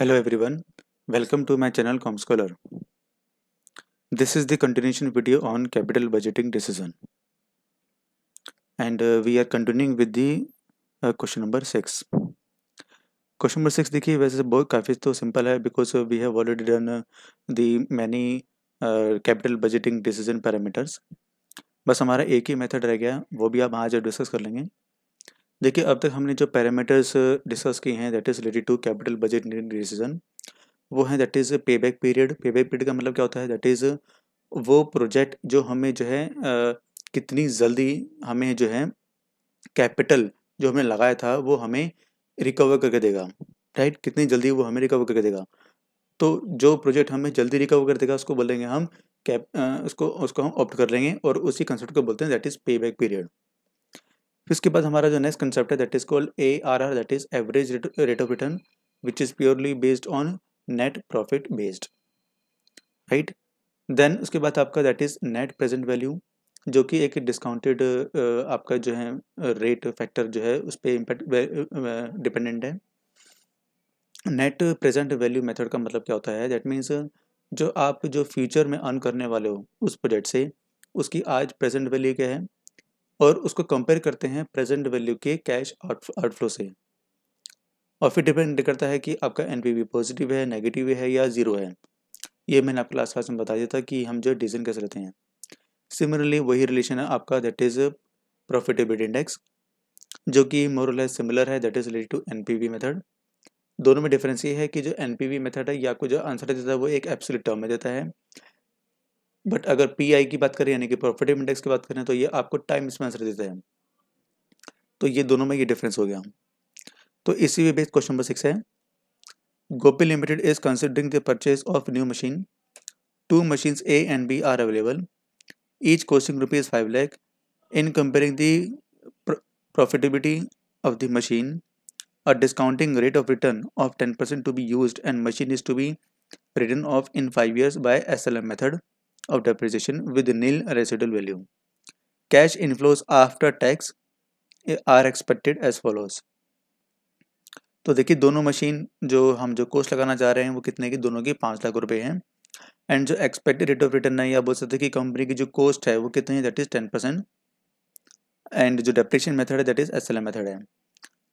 Hello everyone welcome to my channel Com Scholar this is the continuation video on capital budgeting decision and we are continuing with the question number six question number six देखिए वैसे बहुत काफ़ी तो simple है because we have already done the many capital budgeting decision parameters बस हमारा एक ही method रह गया वो भी आप आज डिस्कस कर लेंगे देखिए अब तक हमने जो पैरामीटर्स डिस्कस किए हैं that is related to capital budget decision वो है that is pay back period pay back period का मतलब क्या होता है दैट इज़ वो प्रोजेक्ट जो हमें जो है आ, कितनी जल्दी हमें जो है कैपिटल जो हमने लगाया था वो हमें रिकवर करके देगा राइट कितनी जल्दी वो हमें रिकवर करके देगा तो जो प्रोजेक्ट हमें जल्दी रिकवर कर देगा उसको बोलेंगे हम कैप उसको उसको हम ऑप्ट कर लेंगे और उसी कंसेप्ट को बोलते हैं that is pay back period फिर उसके बाद हमारा जो नेक्स्ट कंसेप्ट है that is called A R R that is average rate of return which is purely based on net profit based right then उसके बाद आपका that is net present value जो कि एक डिस्काउंटेड आपका जो है रेट फैक्टर जो है उस पर इम्पैक्ट डिपेंडेंट है नेट प्रेजेंट वैल्यू मेथड का मतलब क्या होता है दैट मीन्स जो आप जो फ्यूचर में अर्न करने वाले हो उस प्रोजेक्ट से उसकी आज प्रेजेंट वैल्यू क्या है और उसको कंपेयर करते हैं प्रेजेंट वैल्यू के कैश आउटफ्लो से और फिर डिपेंड करता है कि आपका एन पॉजिटिव है नेगेटिव है या ज़ीरो है ये मैंने आपको लास्ट क्लास में बता दिया था कि हम जो डिसीजन कैसे लेते हैं सिमिलरली वही रिलेशन है आपका दैट इज़ प्रॉफिटेबिलिटी इंडेक्स जो कि मोरलेस सिमिलर है that is related to N method दोनों में डिफरेंस ये है कि जो एन मेथड है या आपको जो आंसर देता है वो एक एप्सुलट टर्म में देता है बट अगर पी की बात करें यानी कि प्रॉफिट इंडेक्स की बात करें तो ये आपको टाइम इसमें आंसर देते हैं तो ये दोनों में ये डिफरेंस हो गया तो इसी way based question number six है Gopi limited is considering the purchase of new machine two machines A and B are available each costing rupees five lakh in comparing the profitability of the machine of return of ten percent to be use and machine is to be return of in five years by S L M method of depreciation with nil residual value. Cash inflows after tax are expected as follows. तो देखिए दोनों machine जो हम जो coast लगाना चाह रहे हैं वो कितने की दोनों की पाँच लाख रुपए हैं एंड जो एक्सपेक्टेड रेट ऑफ रिटर्न है या बोल सकते कि कंपनी की जो कोस्ट है वो कितनी है that is ten percent and जो डेप्रेशन मेथड है that is S L method है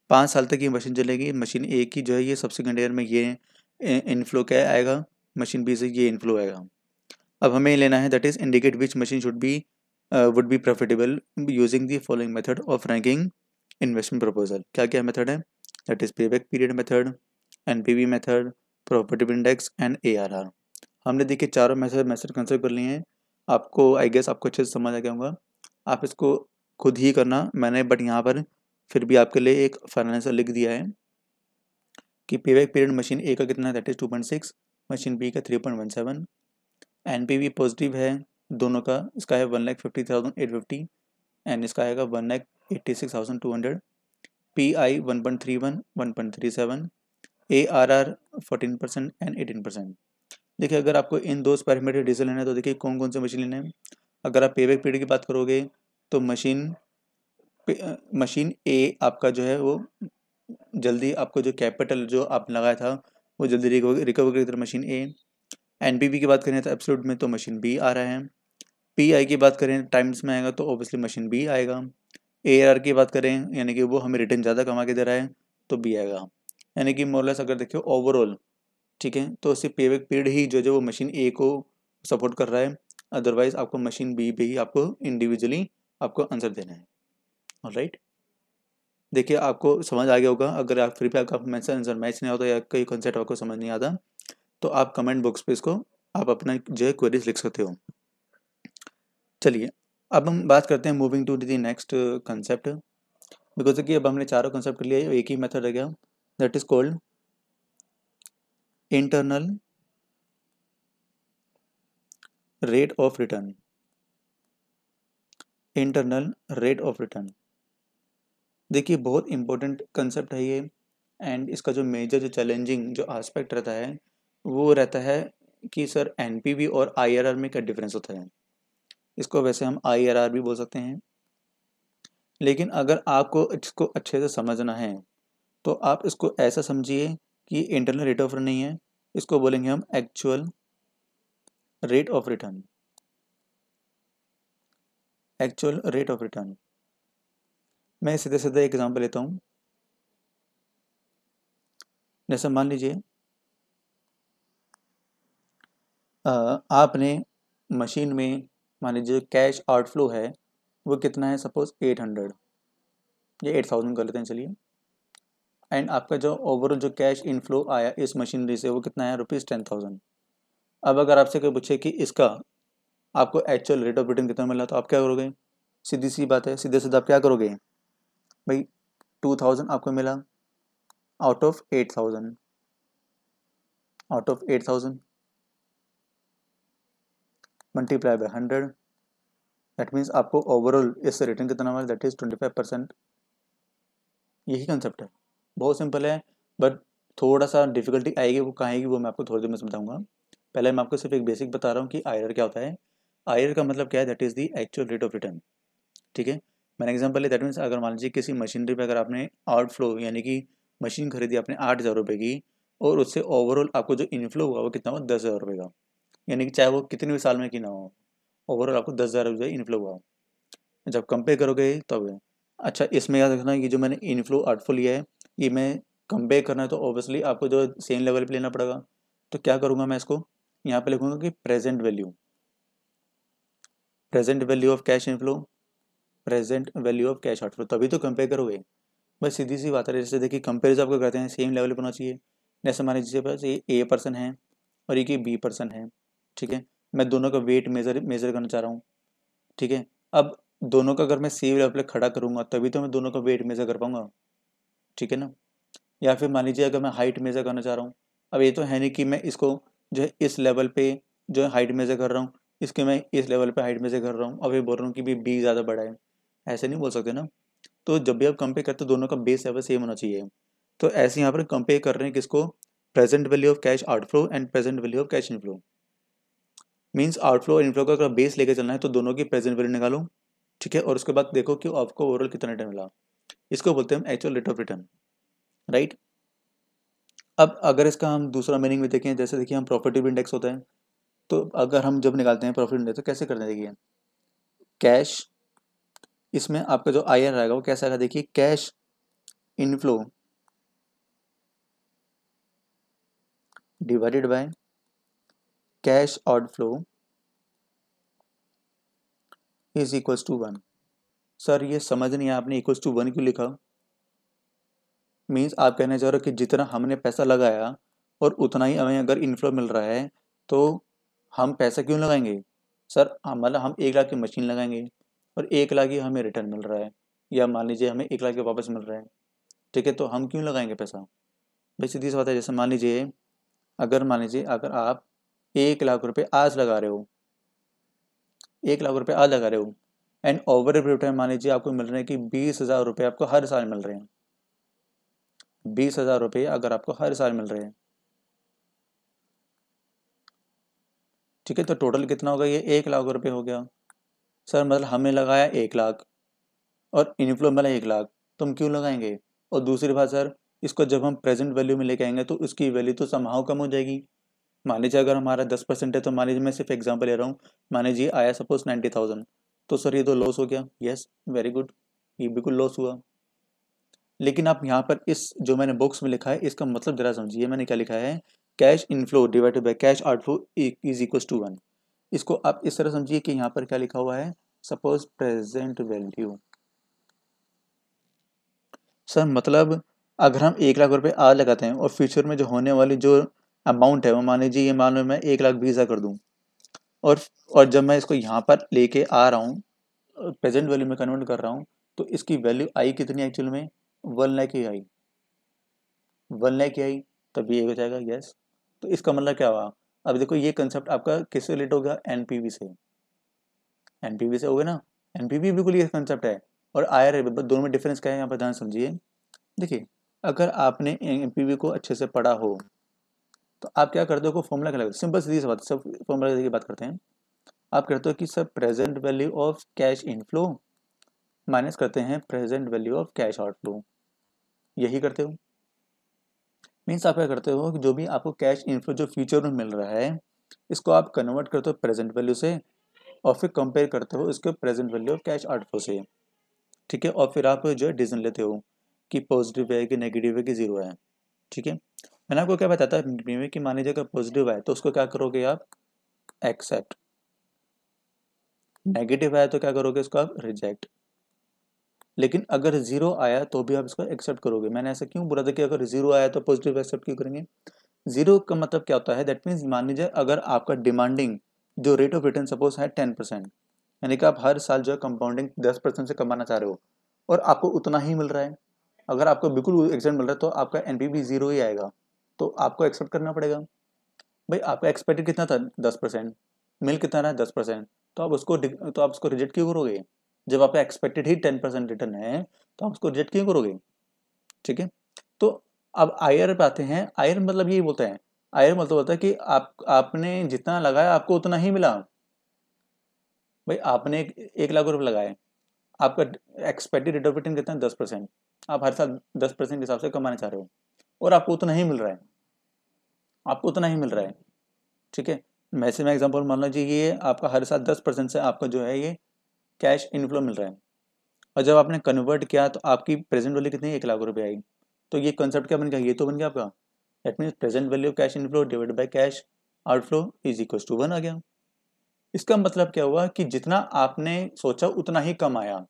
पाँच साल तक ये मशीन चलेगी मशीन ए की जो है ये सबसे ईयर में ये इनफ्लो क्या आएगा मशीन बी से ये इनफ्लो आएगा अब हमें लेना है that is indicate which machine should be would be profitable using the following method of ranking investment proposal क्या क्या मेथड है that is pay back period method N P V method profitable index and A R R हमने देखिए चारों method method consider कर लिए हैं आपको आई गेस आपको अच्छे से समझ आ गया होगा आप इसको खुद ही करना मैंने बट यहाँ पर फिर भी आपके लिए एक फाइनेंसर लिख दिया है कि पे बैक पीरियड मशीन ए का कितना है that is two point six machine B का three point one seven N P V positive है दोनों का इसका है one lakh fifty thousand eight fifty and इसका आएगा one lakh eighty six thousand two hundred P I one point three one one point three seven A R R fourteen percent and eighteen percent देखिए अगर आपको इन दो पैरामीटर डीजल लेना है तो देखिए कौन कौन से मशीन लेने हैं अगर आप पे बैक पीरियड की बात करोगे तो मशीन मशीन ए आपका जो है वो जल्दी आपको जो कैपिटल जो आप लगाया था वो जल्दी रिकवर करेगी मशीन ए एन बी की बात करें तो एप्सलूट में तो मशीन बी आ रहा है पी आई की बात करें टाइम्स में आएगा तो ऑब्वियसली मशीन बी आएगा ए आर की बात करें यानी कि वो हमें रिटर्न ज़्यादा कमा के दे रहा है तो बी आएगा यानी कि मोरलेस अगर देखिए ओवरऑल ठीक है तो उससे पे बैक पीरियड ही जो जो वो मशीन ए को सपोर्ट कर रहा है अदरवाइज आपको मशीन बी पे ही आपको इंडिविजुअली आपको आंसर देना है राइट देखिए आपको समझ आ गया होगा अगर आप फिर भी आपका आंसर मैच नहीं होता या कोई कॉन्सेप्ट आपको समझ नहीं आता तो आप कमेंट बॉक्स पे इसको आप अपना जो है क्वेरीज लिख सकते हो चलिए अब हम बात करते हैं moving to the next concept because कि अब हमने चारों कंसेप्ट लिए एक ही मेथड रह गया that is called internal rate of return internal rate of return देखिए बहुत इंपॉर्टेंट कंसेप्ट है ये एंड इसका जो मेजर जो चैलेंजिंग जो आस्पेक्ट रहता है वो रहता है कि सर एन और आई में क्या डिफरेंस होता है इसको वैसे हम आई भी बोल सकते हैं लेकिन अगर आपको इसको अच्छे से समझना है तो आप इसको ऐसा समझिए कि इंटरनल रेट ऑफ नहीं है इसको बोलेंगे हम actual rate of return actual rate of return मैं सीधे सीधे एग्जांपल लेता हूँ जैसे मान लीजिए आपने मशीन में मान लीजिए कैश आउटफ्लो है वो कितना है सपोज एट हंड्रेड ये एट थाउजेंड कर लेते हैं चलिए एंड आपका जो ओवरऑल जो कैश इनफ्लो आया इस मशीनरी से वो कितना है रुपीज़ टेन थाउजेंड अब अगर आपसे कोई पूछे कि इसका आपको एक्चुअल रेट ऑफ रिटर्न कितना मिला तो आप क्या करोगे सीधी सी बात है सीधे सीधे आप क्या करोगे भाई टू थाउजेंड आपको मिला out of eight thousand out of eight thousand multiply by hundred that means आपको ओवरऑल इससे रिटर्न कितना मिला that is twenty five percent यही कंसेप्ट है बहुत सिंपल है बट थोड़ा सा डिफिकल्टी आएगी वो कहाँ आएगी वो मैं आपको थोड़ी देर में समझाऊंगा पहले मैं आपको सिर्फ एक बेसिक बता रहा हूँ कि आयर क्या होता है आयर का मतलब क्या है that is the actual rate of return ठीक है मैंने एग्जाम्पल लिया दैट मीन्स अगर मान लीजिए किसी मशीनरी पर अगर आपने आउट फ्लो यानी कि मशीन खरीदी आपने आठ हज़ार रुपये की और उससे ओवरऑल आपको जो इनफ्लो हुआ वो कितना हुआ दस हज़ार रुपये का यानी कि चाहे वो कितने भी साल में की ना हो ओवरऑल आपको दस हज़ार रुपये इनफ्लो हुआ जब कंपेयर करोगे तब तो अच्छा इसमें याद रखना कि जो मैंने इनफ्लो आर्टफो लिया है ये मैं कंपेयर करना है तो ऑब्वियसली आपको जो सेम लेवल पे लेना पड़ेगा तो क्या करूँगा मैं इसको यहाँ पे लिखूँगा कि present value present value of cash inflow present value of cash outflow तभी तो कंपेयर करोगे बस सीधी सी बात है जैसे देखिए कंपेयर आपको करते हैं सेम लेवल पर होना चाहिए जैसे हमारे जिसके पास ये ए पर्सन है और ये कि बी पर्सन है ठीक है मैं दोनों का वेट मेजर मेजर करना चाह रहा हूँ ठीक है अब दोनों का अगर मैं सेम लेवल पर खड़ा करूँगा तभी तो मैं दोनों का वेट मेजर कर पाऊँगा ठीक है ना या फिर मान लीजिए अगर मैं हाइट मेजर करना चाह रहा हूँ अब ये तो है नहीं कि मैं इसको जो है इस लेवल पे जो है हाइट मेजर कर रहा हूँ इसके मैं इस लेवल पे हाइट मेजर कर रहा हूँ अब ये बोल रहा हूँ कि भी बी ज़्यादा बड़ा है ऐसे नहीं बोल सकते ना तो जब भी आप कंपेयर करते हो दोनों का बेस लेवल सेम होना चाहिए तो ऐसे यहाँ पर कंपेयर कर रहे हैं किसको present value of cash outflow and present value of cash inflow means outflow और इनफ्लो का अगर बेस लेके चलना है तो दोनों की प्रेजेंट वैल्यू निकालो ठीक है और उसके बाद देखो कि आपको ओवरऑल कितना रिटर्न मिला इसको बोलते हैं actual rate of return right अब अगर इसका हम दूसरा मीनिंग भी देखें जैसे देखिए हम प्रॉफिटिव इंडेक्स होता है तो अगर हम जब निकालते हैं प्रॉफिट इंडेक्स तो कैसे करते हैं देखिए कैश इसमें आपका जो आई आर आएगा वो कैसे आएगा देखिए cash inflow divided by cash outflow is equals to one sir ये समझ नहीं है आपने इक्वल्स टू वन क्यों लिखा मीन्स आप कहना चाह रहे हो कि जितना हमने पैसा लगाया और उतना ही हमें अगर इनफ्लो मिल रहा है तो हम पैसा क्यों लगाएंगे सर मतलब हम एक लाख की मशीन लगाएंगे और एक लाख ही हमें रिटर्न मिल रहा है या मान लीजिए हमें एक लाख के वापस मिल रहा है ठीक है तो हम क्यों लगाएंगे पैसा भाई सीधी सी बात है जैसे मान लीजिए अगर मान लीजिए अगर आप एक लाख रुपए आज लगा रहे हो एक लाख रुपए आज लगा रहे हो एंड ओवर पीरियड टाइम मान लीजिए आपको मिल रहे हैं कि बीस हज़ार रुपये आपको हर साल मिल रहे हैं बीस हज़ार रुपये अगर आपको हर साल मिल रहे हैं ठीक है तो टोटल कितना होगा ये एक लाख रुपये हो गया सर मतलब हमने लगाया एक लाख और इनफ्लो मिला एक लाख तो हम क्यों लगाएंगे और दूसरी बात सर इसको जब हम प्रेजेंट वैल्यू में लेके आएंगे तो उसकी वैल्यू तो समाव कम हो जाएगी मान लीजिए अगर हमारा दस परसेंट है तो मान लीजिए मैं सिर्फ एग्जाम्पल ले रहा हूँ मान लीजिए आया सपोज नाइन्टी थाउजेंड तो सर ये तो लॉस हो गया यस वेरी गुड ये बिल्कुल लॉस हुआ लेकिन आप यहाँ पर इस जो मैंने बॉक्स में लिखा है इसका मतलब जरा समझिए मैंने क्या लिखा है cash inflow divided by cash outflow is equal to one इसको आप इस तरह समझिए कि यहाँ पर क्या लिखा हुआ है सपोज प्रेजेंट वैल्यू सर मतलब अगर हम एक लाख रुपए आज लगाते हैं और फ्यूचर में जो होने वाली जो अमाउंट है वो मान लीजिए ये मान लो मैं एक लाख बीस हज़ार कर दूँ और और जब मैं इसको यहाँ पर लेके आ रहा हूँ प्रेजेंट वैल्यू में कन्वर्ट कर रहा हूँ तो इसकी वैल्यू आई कितनी एक्चुअल में वन लैख ही आई वन लैख आई तब ये हो जाएगा यस तो इसका मतलब क्या हुआ अब देखो ये कंसेप्ट आपका किससे रिलेट होगा एन से एन से हो गया ना एन बिल्कुल ये कंसेप्ट है और आई आर दोनों में डिफरेंस क्या है यहाँ पर ध्यान समझिए देखिए अगर आपने वी को अच्छे से पढ़ा हो तो आप क्या करते हो फॉर्मूला क्या लगाते सिंपल सीधी बात सब फॉर्मूला की बात करते हैं आप करते हो कि sir present value of cash inflow minus करते हैं present value of cash outflow यही करते हो मीन्स आप क्या करते हो कि जो भी आपको कैश इनफ्लो जो फ्यूचर में मिल रहा है इसको आप कन्वर्ट करते हो प्रेजेंट वैल्यू से और फिर कंपेयर करते हो इसके present value of cash outflow से ठीक है और फिर आप जो है डिसीजन लेते हो कि पॉजिटिव है कि नेगेटिव है कि जीरो है ठीक है मैंने आपको क्या बताया था बीमे की मान लीजिए अगर पॉजिटिव है तो उसको क्या करोगे आप एक्सेप्ट नेगेटिव आया तो क्या करोगे इसको आप रिजेक्ट लेकिन अगर जीरो आया तो भी आप इसको एक्सेप्ट करोगे मैंने ऐसा क्यों बोला था कि अगर जीरो आया तो पॉजिटिव एक्सेप्ट क्यों करेंगे जीरो का मतलब क्या होता है दैट मीन्स मान लीजिए अगर आपका डिमांडिंग जो रेट ऑफ रिटर्न सपोज है टेन परसेंट यानी कि आप हर साल जो है कंपाउंडिंग दस परसेंट से कमाना चाह रहे हो और आपको उतना ही मिल रहा है अगर आपको बिल्कुल एग्जेक्ट मिल रहा है तो आपका एन जीरो ही आएगा तो आपको एक्सेप्ट करना पड़ेगा भाई आपका एक्सपेक्टेड कितना था दस परसेंट मिल कितना रहा है दस परसेंट तो आप उसको तो आप उसको रिजेक्ट क्यों करोगे जब आपका एक्सपेक्टेड ही टेन परसेंट रिटर्न है तो आप उसको रिजेक्ट क्यों करोगे ठीक है तो अब आयर पे आते हैं आयर मतलब यही बोलते हैं आयर मतलब होता है कि आप आपने जितना लगाया आपको उतना ही मिला भाई आपने एक लाख रुपये लगाए आपका एक्सपेक्टेड रिटर्न कितना है दस आप हर साल दस के हिसाब से कमाना चाह रहे हो और आपको उतना ही मिल रहा है आपको उतना ही मिल रहा है ठीक है वैसे मैं एग्जाम्पल मान लीजिए ये आपका हर साल दस परसेंट से आपका जो है ये कैश इनफ्लो मिल रहा है और जब आपने कन्वर्ट किया तो आपकी प्रेजेंट वैल्यू कितनी एक लाख रुपये आई तो ये कंसेप्ट क्या बन गया ये तो बन गया आपका that means present value cash inflow divide by cash outflow is equal to one आ गया इसका मतलब क्या हुआ कि जितना आपने सोचा उतना ही कम आया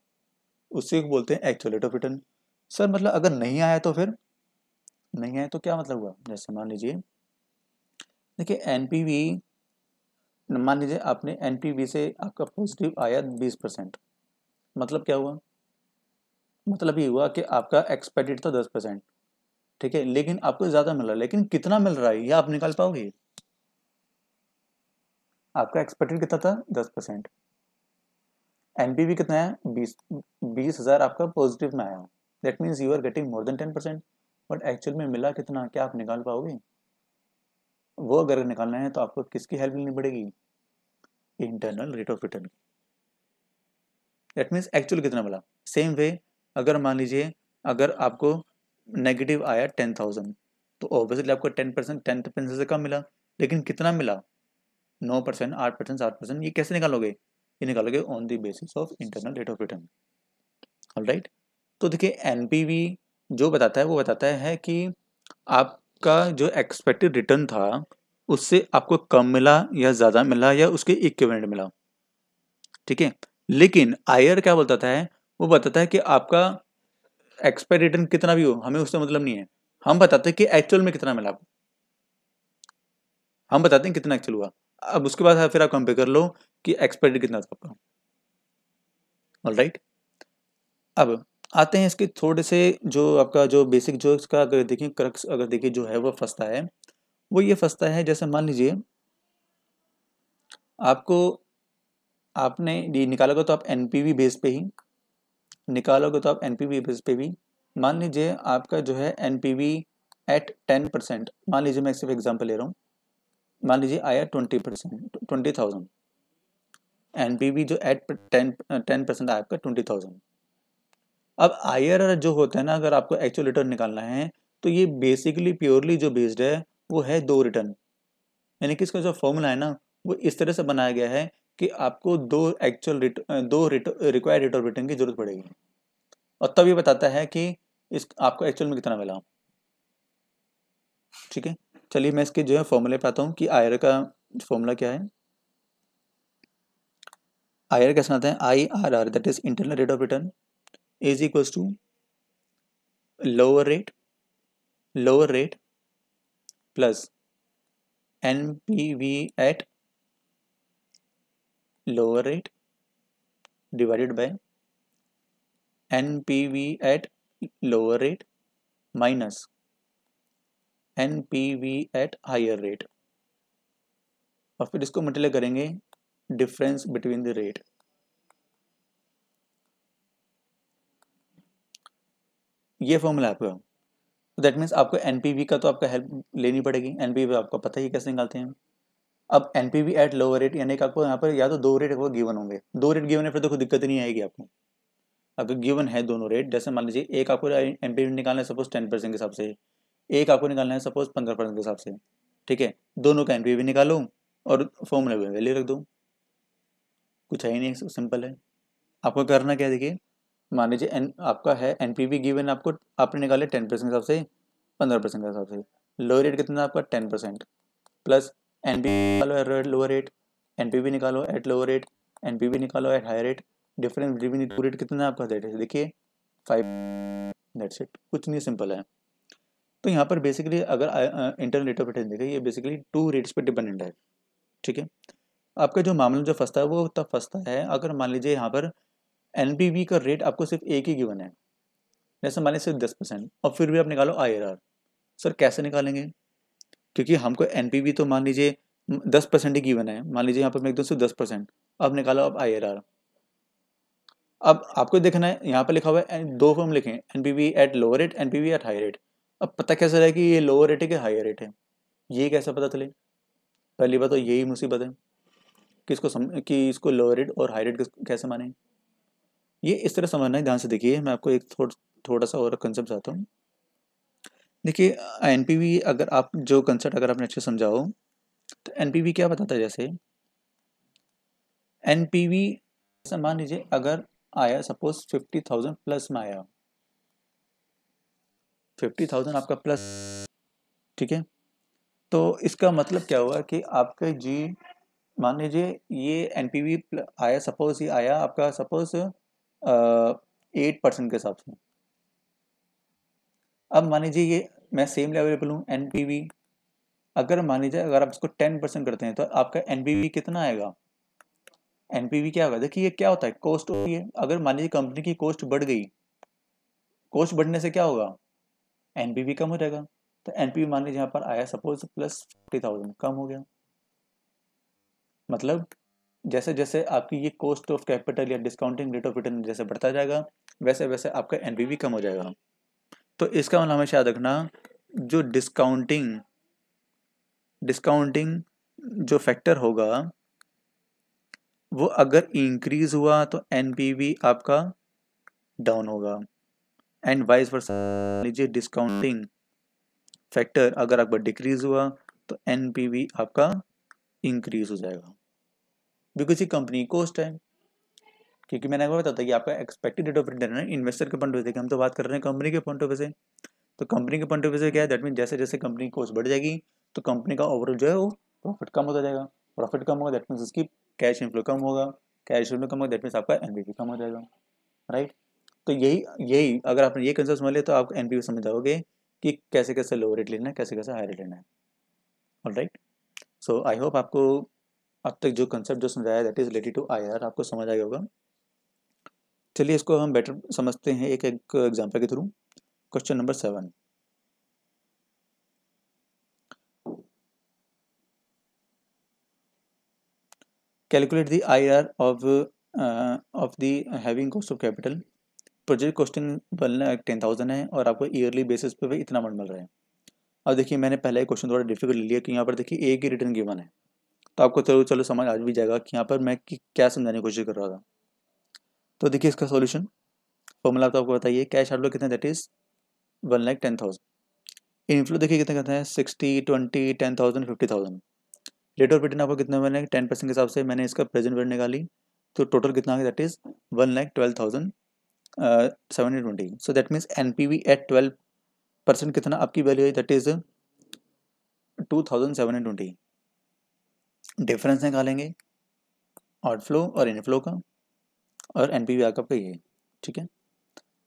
उसी को बोलते हैं actual rate of return sir मतलब अगर नहीं आया तो फिर नहीं है तो क्या मतलब हुआ जैसे मान लीजिए देखिए एन मान लीजिए आपने एन से आपका पॉजिटिव आया बीस परसेंट मतलब क्या हुआ मतलब ये हुआ कि आपका एक्सपेक्टेड था दस परसेंट ठीक है लेकिन आपको ज़्यादा मिल रहा है लेकिन कितना मिल रहा है ये आप निकाल पाओगे आपका एक्सपेक्टेड कितना था दस परसेंट एनपीवी कितना है बीस बीस हज़ार आपका पॉजिटिव में आया that means you are getting more than ten percent but actual में मिला कितना क्या आप निकाल पाओगे वो अगर निकालना है तो आपको किसकी हेल्प लेनी पड़ेगी इंटरनल रेट ऑफ रिटर्न की दैट मीन्स एक्चुअल कितना मिला सेम वे अगर मान लीजिए अगर आपको नेगेटिव आया टेन थाउजेंड तो ऑब्वियसली आपको टेन परसेंट टेन परसेंट से कम मिला लेकिन कितना मिला नौ परसेंट आठ परसेंट सात परसेंट ये कैसे निकालोगे ये निकालोगे on the basis of internal rate of return all right तो देखिए एन जो बताता है वो बताता है कि आपका जो एक्सपेक्टेड रिटर्न था उससे आपको कम मिला या ज़्यादा मिला या उसके इक्विवेलेंट मिला ठीक है लेकिन आयर क्या बताता है वो बताता है कि आपका एक्सपायर रिटर्न कितना भी हो हमें उससे मतलब नहीं है हम बताते हैं कि एक्चुअल में कितना मिला आपको हम बताते हैं कितना एक्चुअल हुआ अब उसके बाद फिर आप कंपेयर कर लो कि एक्सपायर कितना था आपका ऑल राइट अब आते हैं इसके थोड़े से जो आपका जो बेसिक जो इसका अगर देखें क्रक्स अगर देखिए जो है वो फंसता है वो ये फंसता है जैसे मान लीजिए आपको आपने ये निकालोगे तो आप एन बेस पे ही निकालोगे तो आप एन बेस पे भी मान लीजिए आपका जो है एन एट टेन परसेंट मान लीजिए मैं सिर्फ एग्जाम्पल ले रहा हूँ मान लीजिए आया twenty percent twenty thousand N जो एट टेन टेन परसेंट आया आपका ट्वेंटी थाउजेंड अब आई जो होता है ना अगर आपको एक्चुअल रिटर्न निकालना है तो ये बेसिकली प्योरली जो बेस्ड है वो है दो रिटर्न यानी कि इसका जो फॉर्मूला है ना वो इस तरह से बनाया गया है कि आपको दो एक्चुअल दो रिक्वायर्ड रेट रिटर्न की जरूरत पड़ेगी और तब ये बताता है कि इस आपको एक्चुअल में कितना मिला ठीक है चलिए मैं इसके जो है फॉर्मूले पे आता हूँ कि आयर का फॉर्मूला क्या है आयर कैसे आता है I R R that is internal rate of return is equals to lower rate lower rate plus NPV at lower rate divided by NPV at lower rate minus NPV at higher rate और फिर इसको multiply करेंगे difference between the rate ये formula आपका that means आपको N का तो आपका हेल्प लेनी पड़ेगी एन पी आपको पता ही कैसे निकालते हैं अब N P V at lower rate यानी कि आपको यहाँ पर या तो दो रेट आपको गिवन होंगे दो रेट गिवन है फिर तो कोई दिक्कत नहीं आएगी आपको अगर गिवन है दोनों रेट जैसे मान लीजिए एक आपको एन पी वी निकालना है सपोज टेन परसेंट के हिसाब से एक आपको निकालना है सपोज पंद्रह परसेंट के हिसाब से ठीक है दोनों का एन पी वी निकालो और फॉर्मूला वैल्यू रख दो कुछ है ही नहीं सिंपल है आपको करना क्या देखिए मान लीजिए एन आपका है एन पी गिवन आपको आपने निकाले टेन परसेंट के हिसाब से पंद्रह परसेंट के हिसाब से लोअर रेट कितना आपका ten percent plus N P निकालो at lower rate N P निकालो at lower rate N P निकालो at high rate difference between two rate कितना आपका देट इज देखिए फाइव दैट्स इट कुछ नहीं सिंपल है तो यहाँ पर बेसिकली अगर इंटरनल रेट ऑफ रिटर्न देखें ये बेसिकली टू रेट्स पर डिपेंडेंट है ठीक है आपका जो मामला जो फंसता है वो तब फंसता है अगर मान लीजिए यहाँ पर एन का रेट आपको सिर्फ एक ही गिवन है जैसे मान लीजिए सिर्फ दस परसेंट और फिर भी आप निकालो आई सर कैसे निकालेंगे क्योंकि हमको एन तो मान लीजिए दस परसेंट ही गिवन है मान लीजिए यहाँ पर मैं एकदम सिर्फ दस परसेंट अब निकालो अब आई अब आपको देखना है यहाँ पर लिखा हुआ है दो फॉर्म लिखें N at lower rate N at high rate अब पता कैसे रहे कि ये लोअर रेट है कि हाई रेट है ये कैसे पता चले पहली बात तो यही मुसीबत है कि इसको सम कि इसको लोअर रेट और हाई रेट कैसे माने ये इस तरह समझना है ध्यान से देखिए मैं आपको एक थोड़, थोड़ा सा और कंसेप्ट चाहता हूँ देखिए एन अगर आप जो कंसेप्ट अगर आपने अच्छे समझाओ तो एन क्या बताता है जैसे एन पी मान लीजिए अगर आया सपोज फिफ्टी थाउजेंड प्लस में आया फिफ्टी थाउजेंड आपका प्लस ठीक है तो इसका मतलब क्या हुआ कि आपका जी मान लीजिए ये एन आया सपोज ये आया आपका सपोज एट परसेंट के हिसाब से अब मान लीजिए ये मैं सेम लेवल पे लूँ एन अगर मान लीजिए अगर आप इसको टेन परसेंट करते हैं तो आपका एन कितना आएगा एन क्या होगा देखिए ये क्या होता है कॉस्ट होती है अगर मान लीजिए कंपनी की कॉस्ट बढ़ गई कॉस्ट बढ़ने से क्या होगा एन कम हो जाएगा तो एन मान लीजिए यहाँ पर आया सपोज प्लस फिफ्टी कम हो गया मतलब जैसे जैसे आपकी ये कॉस्ट ऑफ कैपिटल या डिस्काउंटिंग रेट ऑफ रिटर्न जैसे बढ़ता जाएगा वैसे वैसे आपका एन कम हो जाएगा तो इसका मतलब हमेशा याद रखना जो डिस्काउंटिंग डिस्काउंटिंग जो फैक्टर होगा वो अगर इंक्रीज हुआ तो एन आपका डाउन होगा and vice versa discounting factor अगर आपका डिक्रीज हुआ तो एन आपका इंक्रीज हो जाएगा बिकॉज ये कंपनी की कॉस्ट है क्योंकि मैंने आपको बताया था कि आपका एक्सपेक्टेड रेट ऑफ रिटर्न है इन्वेस्टर के पॉइंट ऑफ व्यू हम तो बात कर रहे हैं कंपनी के पॉइंट ऑफ व्यू से तो कंपनी के पॉइंट ऑफ व्यू से क्या है दैट मीन जैसे जैसे कंपनी की कॉस्ट बढ़ जाएगी तो कंपनी का ओवरऑल जो है वो प्रॉफिट कम होता जाएगा प्रॉफिट कम होगा दैट मीन्स उसकी कैश इन्फ्लो कम होगा कैश इन्फ्लो कम होगा दैट मीन्स आपका एन कम हो जाएगा राइट तो यही यही अगर आपने ये कंसेप्ट समझ लिया तो आप एन समझ जाओगे कि कैसे कैसे लो रेट लेना है कैसे कैसे हाई रेट लेना है all right so I hope आपको अब तक जो कंसेप्ट जो समझाया that is related to I आपको समझ आया होगा चलिए इसको हम बेटर समझते हैं एक एक एग्जाम्पल के through question number seven calculate the I R of of the having cost of capital project costing one ten thousand है और आपको ईयरली बेसिस पे भी इतना मन मिल रहा है अब देखिए मैंने पहले क्वेश्चन थोड़ा डिफिकल्ट लिया कि यहाँ पर देखिए एक ही रिटर्न गिवन है तो आपको चलो चलो समझ आज भी जाएगा कि यहाँ पर मैं क्या समझाने की कोशिश कर रहा था तो देखिए इसका सोल्यूशन फॉर्मूला तो आपको बताइए कैश आउटलो कितना that is one lakh ten thousand inflow देखिए कितना कहते हैं sixty twenty ten thousand fifty thousand rate of return आपको कितना बनेगा टेन परसेंट के हिसाब से मैंने इसका प्रेजेंट वेट निकाली तो टोटल कितना है that is one lakh twelve thousand seven hundred twenty so that means N P V at twelve percent कितना आपकी वैल्यू है that is two thousand seven hundred twenty difference निकालेंगे आउटफ्लो और इनफ्लो का और एन पी बैकअप का ये ठीक है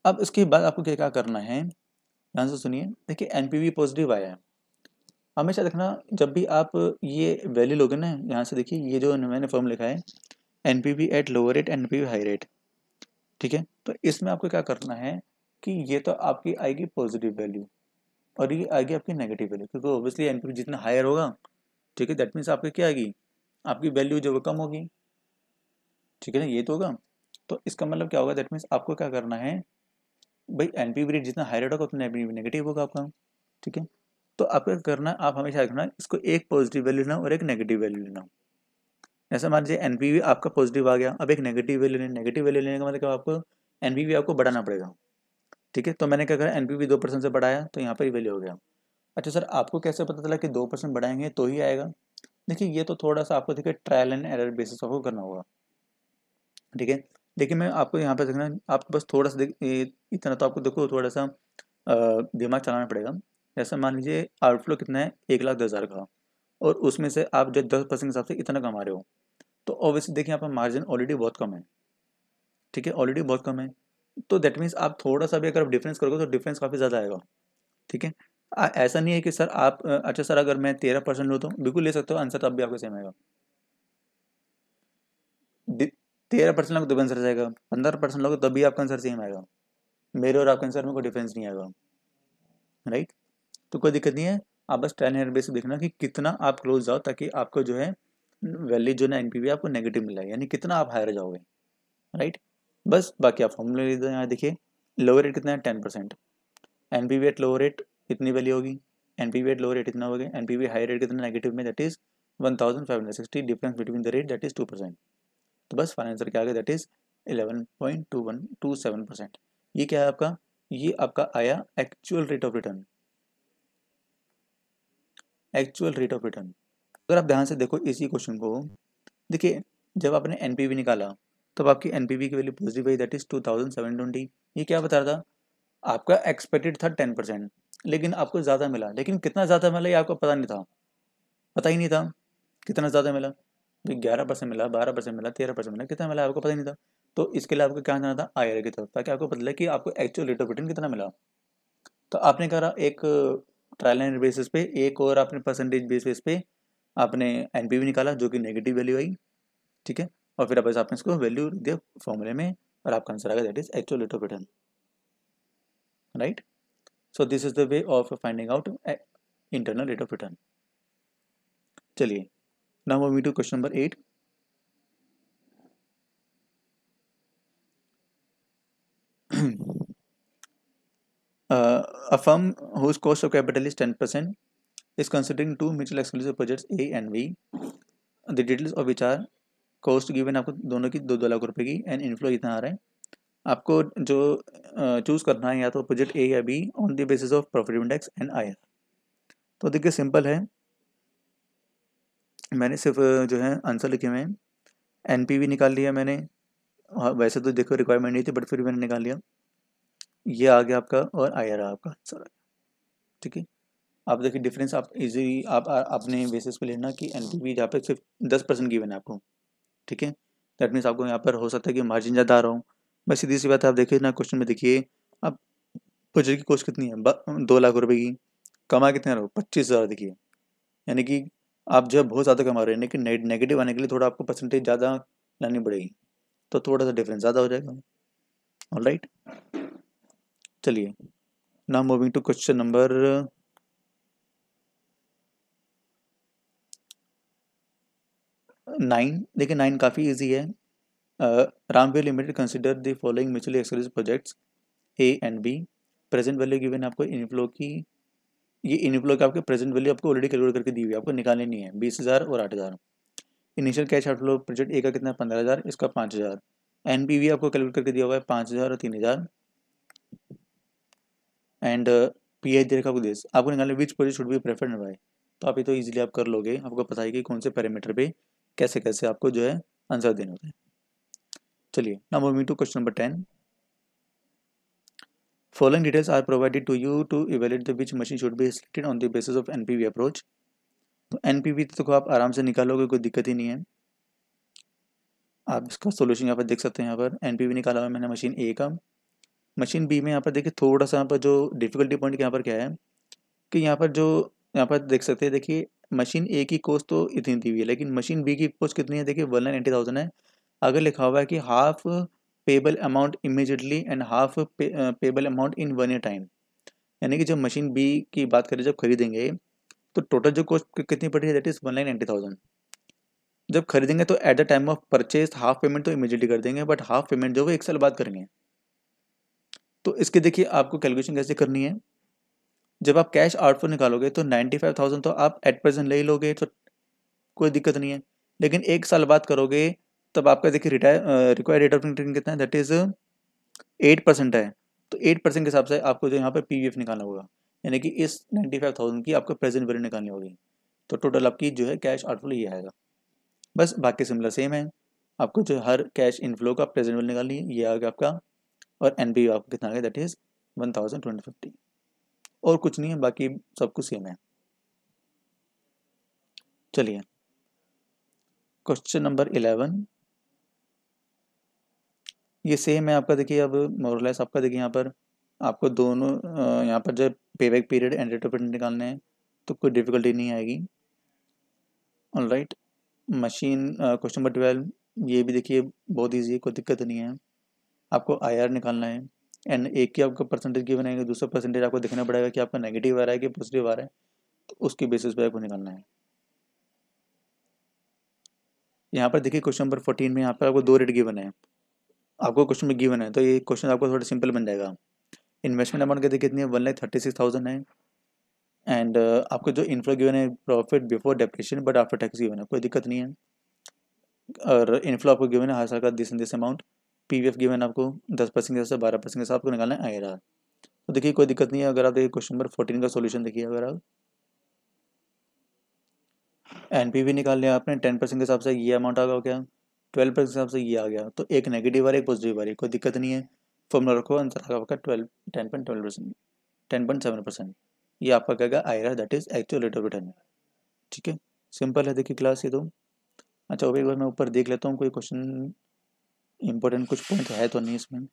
अब इसके बाद आपको क्या क्या करना है ध्यान से सुनिए देखिए एन पी वी पॉजिटिव आया है हमेशा देखना जब भी आप ये वैल्यू लोगे ना यहाँ से देखिए ये जो मैंने फॉर्म लिखा है N P V at lower rate N P V high rate ठीक है तो इसमें आपको क्या करना है कि ये तो आपकी आएगी पॉजिटिव वैल्यू और ये आएगी आपकी नेगेटिव वैल्यू क्योंकि ऑब्वियसली एन पी वी जितना हायर होगा ठीक है दैट मीन्स आपकी क्या आएगी आपकी वैल्यू जो कम होगी ठीक है ना ये तो होगा तो इसका मतलब क्या होगा दैट मीन्स आपको क्या करना है भाई एन पी रेट जितना रेट होगा उतना एन नेगेटिव होगा आपका ठीक है तो आपको क्या करना है आप हमेशा रखना इसको एक पॉजिटिव वैल्यू लेना और एक नेगेटिव वैल्यू लेना जैसे मान लीजिए एन आपका पॉजिटिव आ गया अब एक नेगेटिव वैल्यू लेना नेगेटिव वैल्यू लेने का मतलब आपको एन आपको बढ़ाना पड़ेगा ठीक है तो मैंने क्या करा एन दो परसेंट से बढ़ाया तो यहाँ पर ही वैल्यू हो गया अच्छा सर आपको कैसे पता चला कि दो परसेंट बढ़ाएंगे तो ही आएगा देखिए ये तो थोड़ा सा आपको देखिए ट्रायल एंड एरर बेसिस आपको करना होगा ठीक है देखिए मैं आपको यहाँ पे देखना आप बस थोड़ा सा इतना तो आपको देखो थोड़ा सा दिमाग चलाना पड़ेगा जैसे मान लीजिए आउटफ्लो कितना है एक लाख दस हज़ार का और उसमें से आप जो दस परसेंट के हिसाब से इतना कमा रहे हो तो ऑब्वियसली देखिए यहाँ पर मार्जिन ऑलरेडी बहुत कम है ठीक है ऑलरेडी बहुत कम है तो दैट मीन्स आप थोड़ा सा भी अगर आप डिफरेंस करोगे तो डिफरेंस काफ़ी ज़्यादा आएगा ठीक है आ, ऐसा नहीं है कि सर आप अच्छा सर अगर मैं तेरह परसेंट लूँ तो बिल्कुल ले सकते हो आंसर तब भी आपका सेम आएगा तेरह परसेंट लोग तब तो आंसर आएगा पंद्रह परसेंट लोग तब भी आपका आंसर सेम आएगा मेरे और आपके आंसर में कोई डिफरेंस नहीं आएगा राइट तो कोई दिक्कत नहीं है आप बस टेन हंड्रेड बेस देखना कि कितना आप क्लोज जाओ ताकि आपको जो है वैल्यू जो ना एन आपको नेगेटिव मिला यानी कितना आप हायर जाओगे राइट बस बाकी आप फॉर्मूले यहाँ देखिए लोअर रेट कितना है ten percent N P V at lower rate कितनी वैल्यू होगी N P V at low rate इतना हो गया N P V high rate कितना नेगेटिव में that is one thousand five hundred sixty difference between the rate that is two percent तो बस final answer क्या आ गया that is eleven point two one two seven percent ये क्या है आपका ये आपका आया actual rate of return actual rate of return अगर आप ध्यान से देखो इसी क्वेश्चन को देखिए जब आपने एन निकाला तब आपकी एन की वैल्यू पॉजिटिव आई that is two thousand seven twenty ये क्या बता रहा था आपका एक्सपेक्टेड था टेन परसेंट लेकिन आपको ज़्यादा मिला लेकिन कितना ज़्यादा मिला ये आपको पता नहीं था पता ही नहीं था कितना ज़्यादा मिला भाई ग्यारह परसेंट मिला बारह परसेंट मिला तेरह परसेंट मिला कितना मिला आपको पता ही नहीं था तो इसके लिए आपको क्या जाना था आई की तरफ ताकि आपको पता लगे कि आपको एक्चुअल रेट ऑफ रिटर्न कितना मिला तो आपने करा एक ट्रायल एंड बेसिस पे एक और आपने परसेंटेज बेसिस पे आपने एन पी निकाला जो कि नेगेटिव वैल्यू आई ठीक है और फिर आपने इसको वैल्यू दिया फॉर्मूले में और आपका आंसर आ गया that is actual rate of return right so this is the way of finding out internal rate of return चलिए now moving to question number eight uh, a firm whose cost of capital is 10% is considering two mutual exclusive projects A and B. The details of which are cost given आपको दोनों की दो दो लाख रुपए की and inflow इतना आ रहा है आपको जो चूज़ करना है या तो प्रोजेक्ट ए या B on the basis of profit index and I तो देखिए सिंपल है मैंने सिर्फ जो है आंसर लिखे हुए हैं एन निकाल लिया मैंने हाँ, वैसे तो देखो रिक्वायरमेंट नहीं थी बट फिर मैंने निकाल लिया ये आ गया आपका और आई आर आपका आंसर आ ठीक है आप देखिए डिफरेंस आप इजीली आप अपने बेसिस पे लेना कि एन पी वी यहाँ पर सिर्फ दस परसेंट गिवन है आपको ठीक है दैट मीन्स आपको यहाँ पर हो सकता है कि मार्जिन ज़्यादा आ रहा हूँ बस सीधी सी बात आप देखिए ना क्वेश्चन में देखिए अब बजट की कोस्ट कितनी है दो लाख रुपए की कमा कितने रहो पच्चीस हज़ार देखिए यानी कि आप जो है बहुत ज़्यादा कमा रहे हैं यानी कि नेगेटिव आने के लिए थोड़ा आपको परसेंटेज ज़्यादा लानी पड़ेगी तो थोड़ा सा डिफरेंस ज़्यादा हो जाएगा ऑल राइट चलिए ना moving to question number nine देखिए नाइन काफ़ी ईजी है Uh, Ramveer Limited consider the following mutually exclusive projects A and B. Present value given आपको इनफ्लो की ये inflow के आपके प्रेजेंट वैल्यू आपको ऑलरेडी कैलकुलेट करके दी हुई है आपको निकालनी नहीं है बीस हज़ार और आठ हज़ार initial cash outflow project A का कितना पंद्रह हज़ार इसका पाँच हज़ार एन पी वी आपको कैलकुलेट करके दिया हुआ है पाँच हज़ार और तीन हज़ार एंड पी एच देखा को देश आपको निकालना which project should be preferred by तो आप ये तो ईजिली आप कर लोगे आपको पता है कि कौन से पैरामीटर पे कैसे कैसे आपको जो है आंसर देना होता है चलिए now moving to question number ten following details are provided to you to evaluate the which machine should be selected on the basis of NPV approach तो एनपीवी तो को आप आराम से निकालोगे कोई दिक्कत ही नहीं है आप इसका सोल्यूशन यहाँ पर देख सकते हैं यहाँ पर एनपीवी निकाला हुआ मैंने मशीन ए का मशीन बी में यहाँ पर देखिए थोड़ा सा यहाँ पर जो डिफिकल्टी पॉइंट यहाँ पर क्या है कि यहाँ पर जो यहाँ पर देख सकते हैं देखिए मशीन ए की कोस्ट तो इतनी दी हुई है लेकिन मशीन बी की कोस्ट कितनी है देखिए वन लाइन एंटी थाउजेंड है अगर लिखा हुआ है कि half payable amount immediately and half payable amount in one a time यानी कि जब मशीन बी की बात करें जब खरीदेंगे तो टोटल जो कॉस्ट कितनी पड़ी है that is one line ninety thousand जब खरीदेंगे तो at the time of purchase half payment तो इमीजिएटली कर देंगे बट हाफ पेमेंट जो वो एक साल बाद करेंगे तो इसके देखिए आपको कैलकुलेशन कैसे करनी है जब आप कैश आउटफो निकालोगे तो नाइन्टी फाइव थाउजेंड तो आप एट प्रेजेंट ले ही लोगे तो कोई दिक्कत नहीं है लेकिन एक साल बाद करोगे तब आपका देखिए retire required rate of return कितना है दैट इज एट परसेंट है तो एट परसेंट के हिसाब से आपको जो यहाँ पर पी निकालना होगा यानी कि इस नाइन्टी फाइव थाउजेंड की आपको प्रेजेंट वैल्यू निकालनी होगी तो टोटल आपकी जो है कैश आउटफ्लो ये आएगा बस बाकी सिमिलर सेम है आपको जो हर कैश इनफ्लो का प्रेजेंट वैल्यू निकालनी है ये आ गया आपका और एन बी आपको कितना आ गया that is one thousand twenty fifty और कुछ नहीं है बाकी सब कुछ सेम है चलिए क्वेश्चन नंबर इलेवन ये सेम है आपका देखिए अब मोरलेस आपका देखिए यहाँ पर आपको दोनों यहाँ पर जब pay back period and rate period निकालने हैं तो कोई डिफ़िकल्टी नहीं आएगी all right machine question number twelve ये भी देखिए बहुत ईजी है कोई दिक्कत नहीं है आपको आई निकालना है एंड एक ही आपको परसेंटेज की बनाएंगे दूसरा परसेंटेज आपको देखना पड़ेगा कि आपका नेगेटिव आ रहा है कि पॉजिटिव आ रहा है तो उसके बेसिस पर आपको निकालना है यहाँ पर देखिए क्वेश्चन नंबर फोर्टीन में यहाँ पर आपको दो रेट की बनाए आपको क्वेश्चन में गिवन है तो ये क्वेश्चन आपको थोड़ा सिंपल बन जाएगा इन्वेस्टमेंट अमाउंट कहते कितनी है one lakh thirty six thousand है एंड uh, आपको जो इनफ्लो गिवन है profit before depreciation but after tax given है कोई दिक्कत नहीं है और इनफ्लो आपको गिवन है हर साल का this this amount P V F given आपको दस परसेंट से बारह परसेंट से आपको निकालना है आई तो देखिए कोई दिक्कत नहीं है अगर आप देखिए क्वेश्चन नंबर फोर्टीन का सोल्यूशन देखिए अगर आप एन पी वी निकाल लिया आपने टेन परसेंट के हिसाब से ये अमाउंट आ गया क्या ट्वेल्व पर हिसाब से ये आ गया तो एक नेगेटिव आ एक पॉजिटिव आ रही है कोई दिक्कत नहीं है फॉर्मूला रखो आंसर आएगा आपका twelve ten point twelve percent ten point seven percent ये आपका कहेगा आयरा that is actual rate of return ठीक है सिंपल है देखिए क्लास ये तो अच्छा ओके एक बार मैं ऊपर देख लेता हूँ कोई क्वेश्चन इंपॉर्टेंट कुछ पॉइंट है तो नहीं इसमें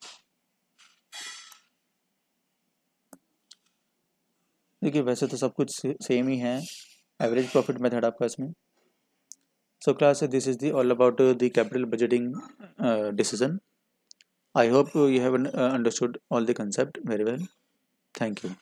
देखिए वैसे तो सब कुछ सेम ही है एवरेज प्रॉफिट मेथड आपका इसमें so class this is the all about uh, the capital budgeting uh, decision i hope you have uh, understood all the concept very well thank you